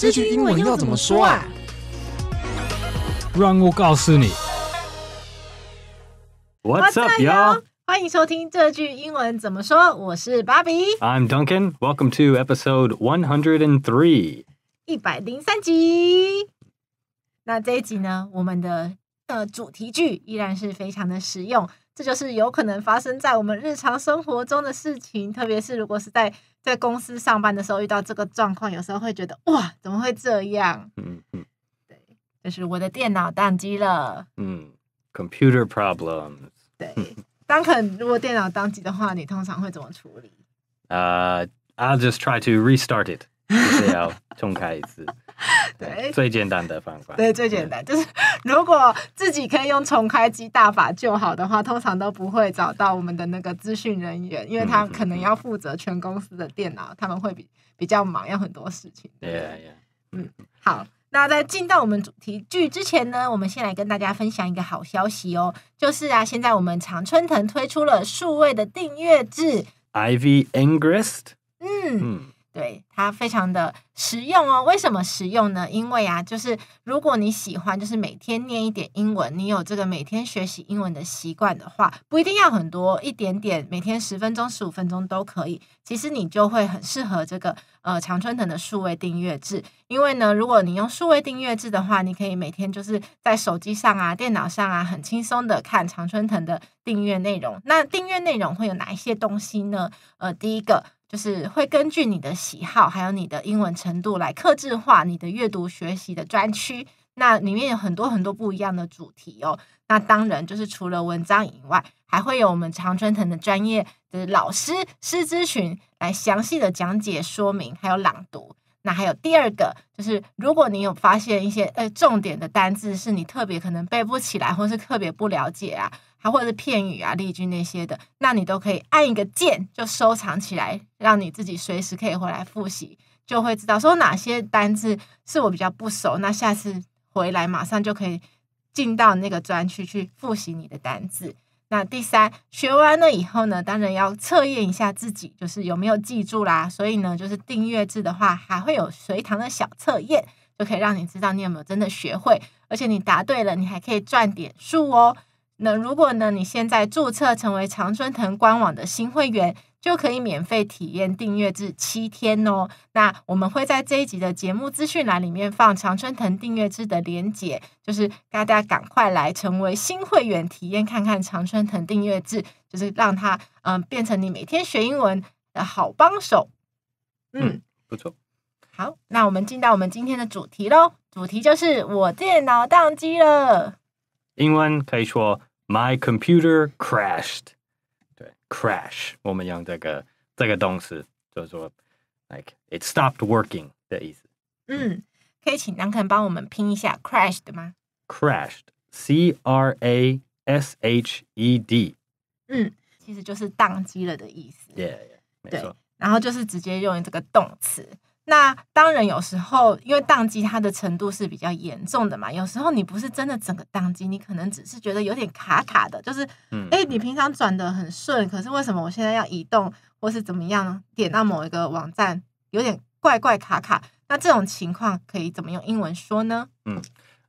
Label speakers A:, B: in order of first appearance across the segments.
A: 这句英文要怎么说啊？让我告诉你。What's up, y l
B: 欢迎收听这句英文怎么说。我是芭比。
A: I'm Duncan. Welcome to episode one hundred and three，
B: 一百零三集。那这一集呢，我们的呃主题句依然是非常的实用。这就是有可能发生在我们日常生活中的事情，特别是如果是在在公司上班的时候遇到这个状况，有时候会觉得哇，怎么会这样？对，就是我的电脑宕机了。
A: 嗯，computer problems。
B: 对，当肯如果电脑宕机的话，你通常会怎么处理？
A: 呃，I'll just try to restart it，是要重开一次。
B: 对，最
A: 简单的方法。
B: 对，最简单就是，如果自己可以用重开机大法救好的话，通常都不会找到我们的那个资讯人员，因为他可能要负责全公司的电脑，他们会比比较忙，要很多事情。对呀，呀。嗯，好，那在进到我们主题剧之前呢，我们先来跟大家分享一个好消息哦，就是啊，现在我们常春藤推出了数位的订阅制。
A: Ivy Engrist。嗯。
B: 对它非常的实用哦。为什么实用呢？因为啊，就是如果你喜欢，就是每天念一点英文，你有这个每天学习英文的习惯的话，不一定要很多，一点点，每天十分钟、十五分钟都可以。其实你就会很适合这个呃常春藤的数位订阅制。因为呢，如果你用数位订阅制的话，你可以每天就是在手机上啊、电脑上啊，很轻松的看常春藤的订阅内容。那订阅内容会有哪一些东西呢？呃，第一个。就是会根据你的喜好，还有你的英文程度来刻制化你的阅读学习的专区。那里面有很多很多不一样的主题哦。那当然，就是除了文章以外，还会有我们常春藤的专业的老师师资群来详细的讲解说明，还有朗读。那还有第二个，就是如果你有发现一些呃重点的单字是你特别可能背不起来，或是特别不了解啊。它或者是片语啊、例句那些的，那你都可以按一个键就收藏起来，让你自己随时可以回来复习，就会知道说哪些单字是我比较不熟，那下次回来马上就可以进到那个专区去复习你的单字。那第三，学完了以后呢，当然要测验一下自己，就是有没有记住啦。所以呢，就是订阅制的话，还会有随堂的小测验，就可以让你知道你有没有真的学会，而且你答对了，你还可以赚点数哦。那如果呢？你现在注册成为常春藤官网的新会员，就可以免费体验订阅制七天哦。那我们会在这一集的节目资讯栏里面放常春藤订阅制的连结，就是大家赶快来成为新会员，体验看看常春藤订阅制，就是让它嗯变成你每天学英文的好帮手。
A: 嗯，不错。
B: 好，那我们进到我们今天的主题喽。主题就是我电脑宕机了，
A: 英文可以说。My computer crashed crash. 我们用这个这个动词，就是说 like it stopped working 的意思。
B: 嗯，可以请南肯帮我们拼一下 crashed 吗
A: ？crashed c r a s h e d。
B: 嗯，其实就是宕机了的意思。Yeah，, yeah 没错。然后就是直接用这个动词。那当然，有时候因为宕机，它的程度是比较严重的嘛。有时候你不是真的整个宕机，你可能只是觉得有点卡卡的，就是，哎，你平常转的很顺，可是为什么我现在要移动或是怎么样，点到某一个网站有点怪怪卡卡？那这种情况可以怎么用英文说呢？
A: 嗯，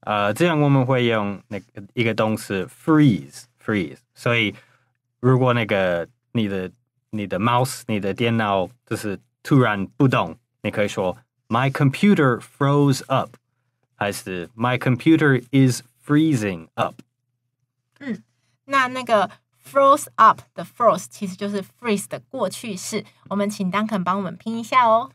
A: 呃，这样我们会用那个一个动词 freeze，freeze。所以如果那个你的你的 mouse、你的电脑就是突然不动。你可以说 My computer froze up，还是 My computer is freezing up。
B: 嗯，那那个 froze up 的 froze 其实就是 freeze 的过去式，我们请 Duncan 帮我们拼一下哦。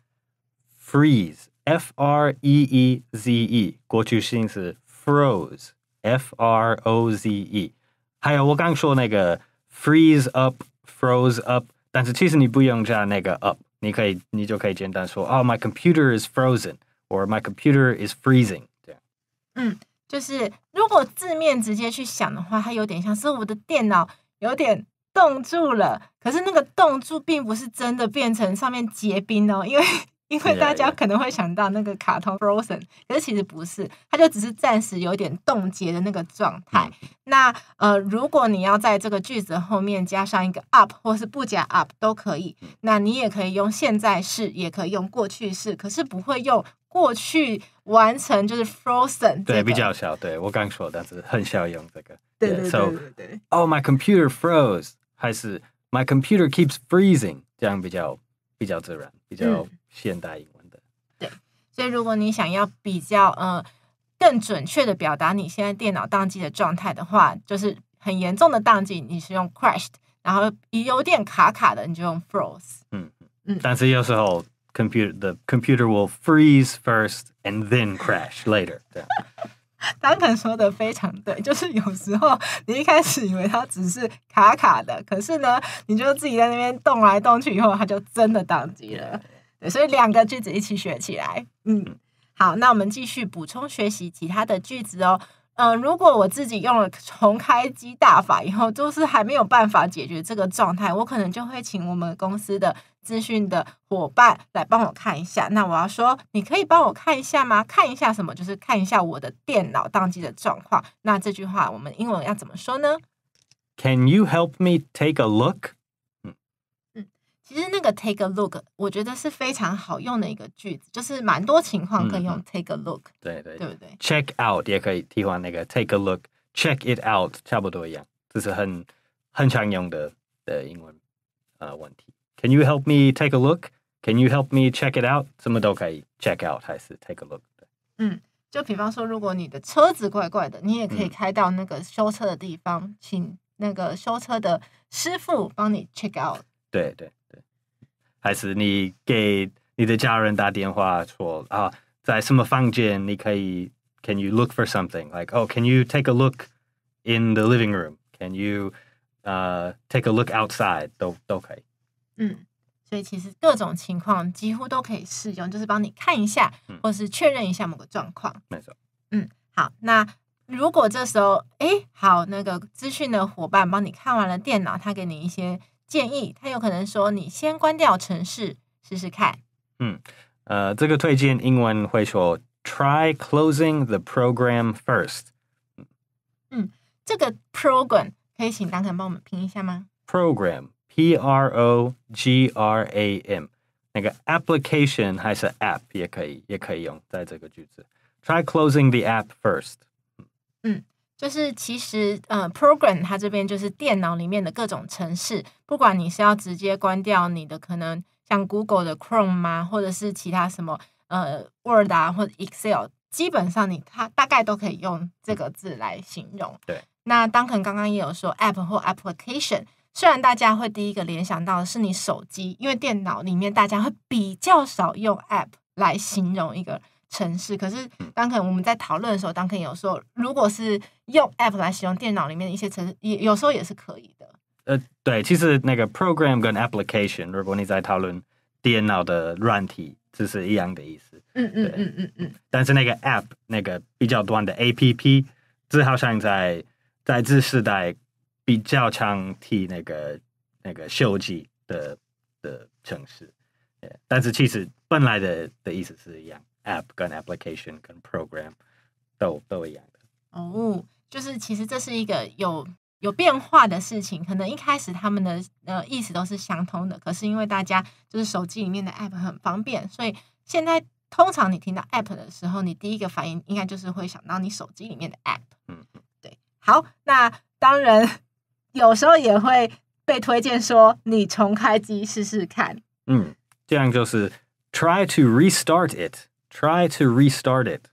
A: freeze，f r e e z e，过去式是 froze，f r o z e。还有我刚说那个 freeze up，froze up，但是其实你不用加那个 up。你可以，你就可以简单说，哦，my computer is frozen，or my computer is freezing，这样。
B: 嗯，就是如果字面直接去想的话，它有点像，是我的电脑有点冻住了，可是那个冻住并不是真的变成上面结冰哦，因为。因为大家可能会想到那个卡通 frozen，可是其实不是，它就只是暂时有点冻结的那个状态。那呃，如果你要在这个句子后面加上一个 up，或是不加 up 都可以。那你也可以用现在式，也可以用过去式，可是不会用过去完成，就是 frozen。对，
A: 比较小。对我刚说，但是很少用这个。
B: 对对对对对。
A: Oh, my computer froze，还是 my computer keeps freezing，这样比较比较自然，比较。现代英文的
B: 对，所以如果你想要比较呃更准确的表达你现在电脑宕机的状态的话，就是很严重的宕机，你是用 crashed，然后有点卡卡的你就用 f r o z e
A: 嗯嗯，但是有时候 computer the computer will freeze first and then crash later。对。
B: 丹肯说的非常对，就是有时候你一开始以为它只是卡卡的，可是呢，你就自己在那边动来动去以后，它就真的宕机了。对，所以两个句子一起学起来。嗯，好，那我们继续补充学习其他的句子哦。嗯，如果我自己用了重开机大法以后，就是还没有办法解决这个状态，我可能就会请我们公司的资讯的伙伴来帮我看一下。那我要说，你可以帮我看一下吗？看一下什么？就是看一下我的电脑宕机的状况。那这句话我们英文要怎么说呢
A: ？Can you help me take a look?
B: 其实那个 take a look，我觉得是非常好用的一个句子，就是蛮多情况可以用 take a look。
A: 对对，对不对？Check out 也可以替换那个 take a look，check it out 差不多一样，这是很很常用的的英文呃问题。Can you help me take a look？Can you help me check it out？什么都可以 check out，还是 take a look？
B: 嗯，就比方说，如果你的车子怪怪的，你也可以开到那个修车的地方，请那个修车的师傅帮你 check out。
A: 对对。还是你给你的家人打电话说啊，在什么房间？你可以 Can you look for something like oh? Can you take a look in the living room? Can you uh take a look outside? 都都可以。
B: 嗯，所以其实各种情况几乎都可以适用，就是帮你看一下，或是确认一下某个状况。没错。嗯，好，那如果这时候哎，好，那个资讯的伙伴帮你看完了电脑，他给你一些。建议他有可能说：“你先关掉城市试试看。”
A: 嗯，呃，这个推荐英文会说 “try closing the program first”。
B: 嗯，这个 program 可以请丹肯帮我们拼一下吗
A: ？program p r o g r a m，那个 application 还是 app 也可以，也可以用在这个句子。try closing the app first。
B: 嗯。就是其实，呃，program 它这边就是电脑里面的各种程式，不管你是要直接关掉你的可能像 Google 的 Chrome 吗，或者是其他什么，呃，Word 啊或者 Excel，基本上你它大概都可以用这个字来形容。对，那当可能刚刚也有说 app 或 application，虽然大家会第一个联想到的是你手机，因为电脑里面大家会比较少用 app 来形容一个。城市可是，当可能我们在讨论的时候，当可能有时候，如果是用 app 来使用电脑里面的一些城市，也有时候也是可以的。
A: 呃，对，其实那个 program 跟 application，如果你在讨论电脑的软体，这是一样的意思。
B: 嗯嗯嗯嗯嗯。
A: 但是那个 app，那个比较短的 app，就好像在在这时代比较常替那个那个手机的的城市，但是其实本来的的意思是一样。App 跟 application 跟 program 都都一样的
B: 哦，就是其实这是一个有有变化的事情。可能一开始他们的呃意思都是相通的，可是因为大家就是手机里面的 app 很方便，所以现在通常你听到 app 的时候，你第一个反应应该就是会想到你手机里面的 app。嗯，对。好，那当然有时候也会被推荐说你重开机试试看。
A: 嗯，这样就是 try to restart it。Try to restart it.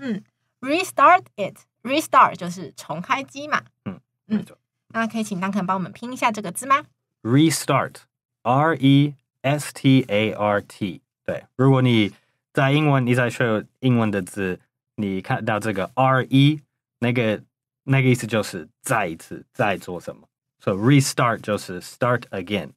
B: 嗯，restart it. Restart 就是重开机嘛。嗯嗯。那可以请丹肯帮我们拼一下这个字吗
A: ？Restart. R-E-S-T-A-R-T. 对，如果你在英文，你在学英文的字，你看到这个 R-E，那个那个意思就是再一次再做什么，所以 restart 就是 start again。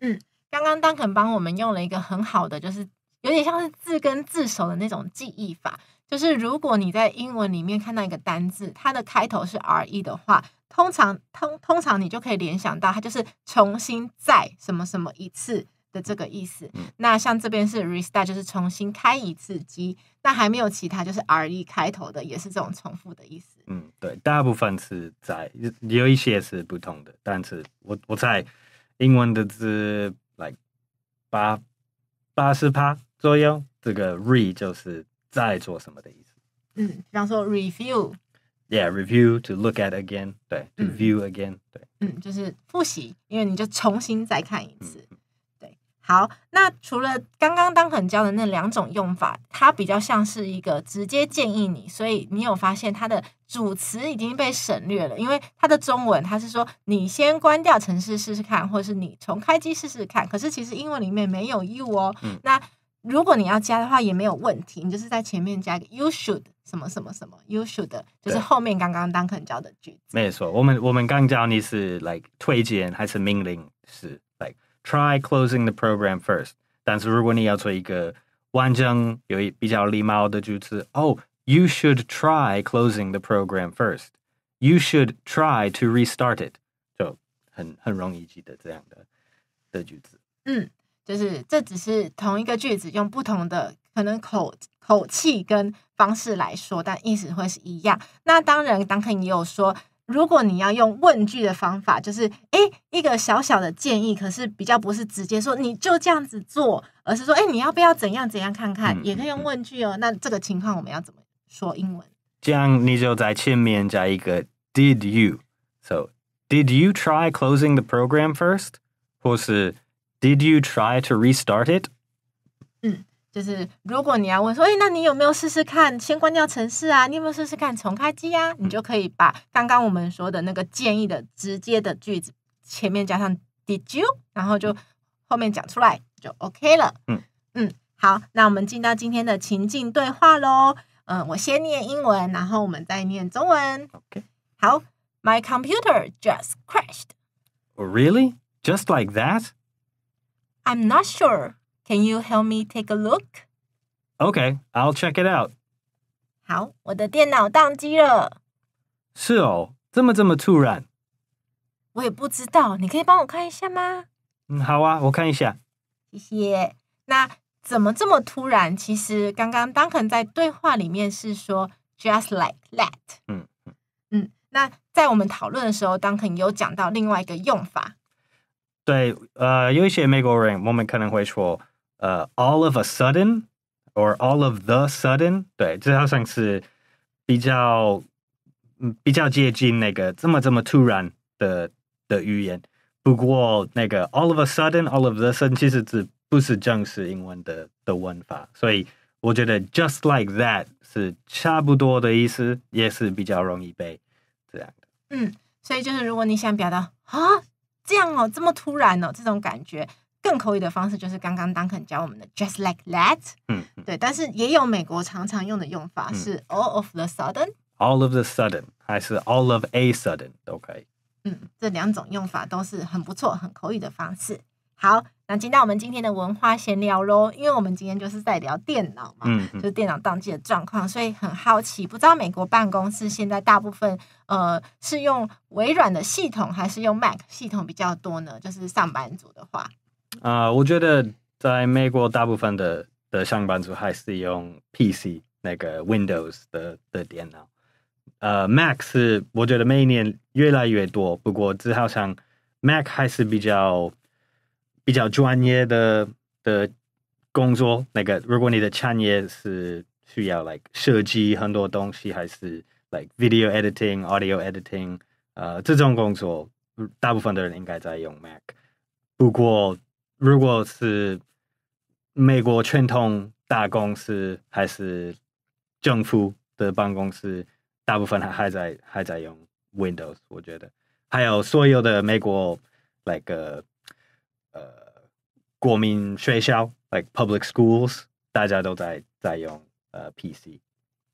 B: 嗯，刚刚丹肯帮我们用了一个很好的就是。有点像是字根字首的那种记忆法，就是如果你在英文里面看到一个单字，它的开头是 re 的话，通常通通常你就可以联想到它就是重新再什么什么一次的这个意思。那像这边是 restart，就是重新开一次机。那还没有其他就是 re 开头的也是这种重复的意思。嗯，
A: 对，大部分是在有一些是不同的但是我我在英文的字 like 八八十趴。作用这个 re 就是在做什么的意思。
B: 嗯，比方说 review。
A: Yeah, review to look at again. 对 review again.
B: 对，嗯，就是复习，因为你就重新再看一次。对，好，那除了刚刚 Duncan 教的那两种用法，它比较像是一个直接建议你，所以你有发现它的主词已经被省略了，因为它的中文它是说你先关掉程式试试看，或是你重开机试试看。可是其实英文里面没有 you 哦，那如果你要加的话，也没有问题。你就是在前面加个 “you should” 什么什么什么，“you should” 就是后面刚刚当肯教的句子。
A: 没错，我们我们刚教你是 like 推荐还是命令，是 like try closing the program first。但是如果你要做一个完整有比较礼貌的句子，o h y o u should try closing the program first。You should try to restart it，就很很容易记得这样的的句子。
B: 嗯。就是这只是同一个句子，用不同的可能口口气跟方式来说，但意思会是一样。那当然，当肯也有说，如果你要用问句的方法，就是诶一个小小的建议，可是比较不是直接说你就这样子做，而是说诶你要不要怎样怎样看看，也可以用问句哦。那这个情况我们要怎么说英文？
A: 这样你就在前面加一个 did you，so did you try closing the program first？或是 Did you try to restart it?
B: 嗯，就是如果你要问说，哎，那你有没有试试看先关掉城市啊？你有没有试试看重开机啊？你就可以把刚刚我们说的那个建议的直接的句子前面加上 Did you，然后就后面讲出来就 OK 了。嗯嗯，好，那我们进到今天的情境对话喽。嗯，我先念英文，然后我们再念中文。OK，好，My computer just crashed.
A: Really? Just like that?
B: I'm not sure. Can you help me take a look?
A: Okay, I'll check it out.
B: 好，我的电脑宕机了。
A: 是哦，这么这么突然。
B: 我也不知道，你可以帮我看一下吗？
A: 嗯，好啊，我看一下。
B: 谢谢。那怎么这么突然？其实刚刚 Duncan 在对话里面是说 "just like that"。嗯嗯那在我们讨论的时候，Duncan 有讲到另外一个用法。
A: 对，呃，有一些美国人我们可能会说，呃，all of a sudden，or all of the sudden，对，这好像是比较，嗯，比较接近那个这么这么突然的的语言。不过，那个 all of a sudden，all of the sudden 其实是不是正式英文的的文法。所以，我觉得 just like that 是差不多的意思，也是比较容易被这样的。
B: 嗯，所以就是如果你想表达啊。这样哦，这么突然哦，这种感觉更口语的方式就是刚刚 Duncan 教我们的 just like that。嗯，对，但是也有美国常常用的用法是 all of the sudden。
A: all of the sudden，还是 all of a sudden 都可以。
B: 嗯，这两种用法都是很不错、很口语的方式。好，那今天我们今天的文化闲聊喽，因为我们今天就是在聊电脑嘛，就是电脑当季的状况，所以很好奇，不知道美国办公室现在大部分呃是用微软的系统还是用 Mac 系统比较多呢？就是上班族的话，
A: 啊，我觉得在美国大部分的的上班族还是用 PC 那个 Windows 的的电脑，呃，Mac 是我觉得每年越来越多，不过只好像 Mac 还是比较。比较专业的的工作，那个如果你的产业是需要 like 设计很多东西，还是 like video editing、audio editing，呃，这种工作大部分的人应该在用 Mac。不过，如果是美国传统大公司还是政府的办公室，大部分还还在还在用 Windows。我觉得，还有所有的美国 like。国民学校，like public schools，大家都在在用呃 PC，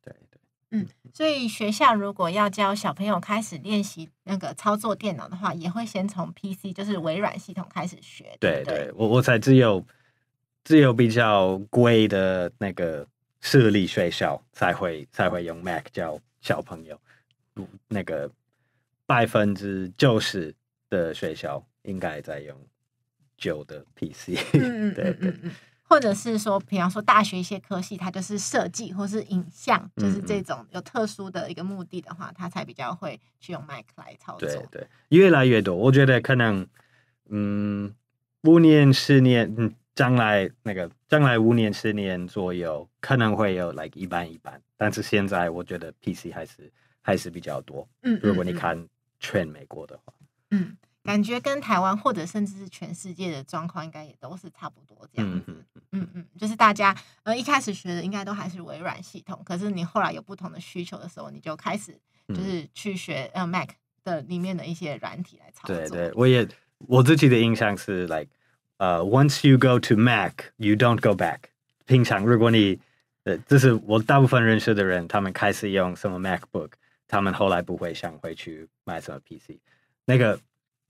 A: 对对，
B: 嗯，所以学校如果要教小朋友开始练习那个操作电脑的话，也会先从 PC，就是微软系统开始学。
A: 对对，我我才只有只有比较贵的那个私立学校才会才会用 Mac 教小朋友，那个百分之九十的学校应该在用。旧的 PC，对对，
B: 或者是说，比方说大学一些科系，它就是设计或是影像，就是这种有特殊的一个目的的话，它才比较会去用 Mac 来操作。对对，
A: 越来越多，我觉得可能，嗯，五年十年，将来那个将来五年十年左右，可能会有来一半一半。但是现在我觉得 PC 还是还是比较多。嗯，如果你看全美国的话，
B: 嗯。感觉跟台湾或者甚至是全世界的状况应该也都是差不多这样子。嗯嗯，就是大家呃一开始学的应该都还是微软系统，可是你后来有不同的需求的时候，你就开始就是去学呃 Mac 的里面的一些软体来
A: 操作。对，对我也我自己的印象是，like 呃，once you go to Mac，you don't go back。平常如果你呃，就是我大部分认识的人，他们开始用什么 MacBook，他们后来不会想回去买什么 PC。那个。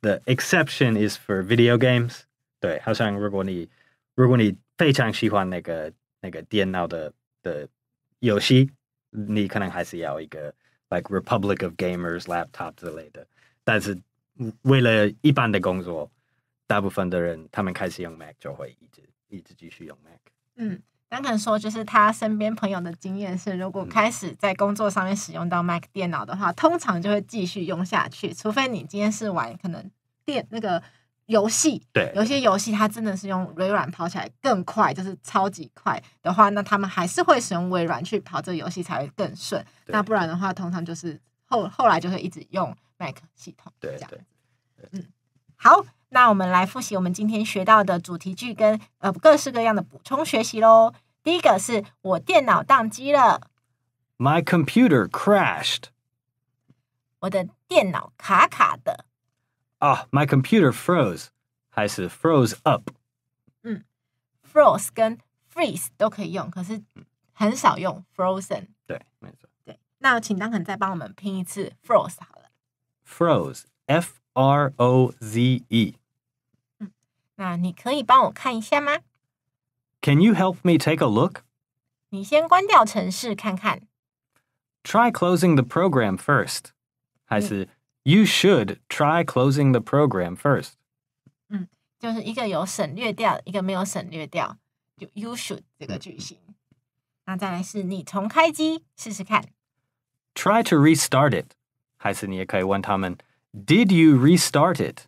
A: the exception is for video games. 对，好像如果你如果你非常喜欢那个那个电脑的的游戏，你可能还是要一个 like Republic of Gamers laptop 之类的。但是为了一般的工作，大部分的人他们开始用 Mac 就会一直一直继续用 Mac。
B: 嗯。刚刚说，就是他身边朋友的经验是，如果开始在工作上面使用到 Mac 电脑的话，通常就会继续用下去，除非你今天是玩可能电那个游戏，对，有些游戏它真的是用微软跑起来更快，就是超级快的话，那他们还是会使用微软去跑这游戏才会更顺。那不然的话，通常就是后后来就会一直用 Mac 系统。对样，嗯，好，那我们来复习我们今天学到的主题句跟呃各式各样的补充学习喽。第一个是我电脑宕机了
A: ，My computer crashed。
B: 我的电脑卡卡的，
A: 啊，My computer froze，还是 froze up？
B: 嗯，froze 跟 freeze 都可以用，可是很少用 frozen。
A: 对，没错。
B: 对，那请丹肯再帮我们拼一次 froze 好了。
A: froze，F-R-O-Z-E。
B: 嗯，那你可以帮我看一下吗？
A: Can you help me take a look?
B: 你先关掉程式看看。
A: Try closing the program first. 还是 You should try closing the program first.
B: 嗯，就是一个有省略掉，一个没有省略掉。You you should 这个句型。那再来是你重开机试试看。Try to
A: restart Did you restart it?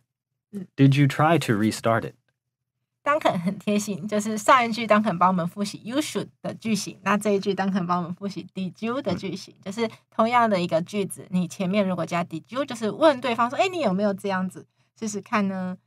A: Did you try to restart it？
B: 张肯很贴心，就是上一句张肯帮我们复习 you should 的句型，那这一句张肯帮我们复习 did you 的句型，就是同样的一个句子，你前面如果加 did you，就是问对方说，哎，你有没有这样子试试看呢？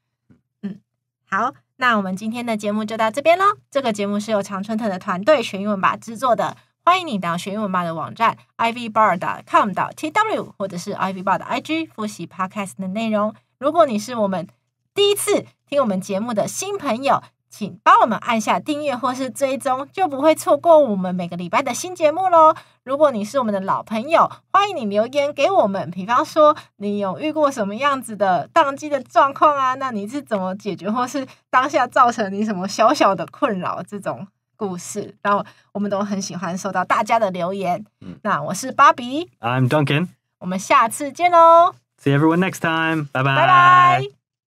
B: 嗯，好，那我们今天的节目就到这边喽。这个节目是由常春藤的团队学英文吧制作的，欢迎你到学英文吧的网站 ivbar.com 到 T W，或者是 ivbar 的 I G 复习 podcast 的内容。如果你是我们。第一次听我们节目的新朋友，请帮我们按下订阅或是追踪，就不会错过我们每个礼拜的新节目喽。如果你是我们的老朋友，欢迎你留言给我们，比方说你有遇过什么样子的宕机的状况啊？那你是怎么解决，或是当下造成你什么小小的困扰这种故事？然后我们都很喜欢收到大家的留言。嗯，那我是芭比
A: ，I'm Duncan。
B: 我们下次见喽
A: ！See everyone next time. Bye bye.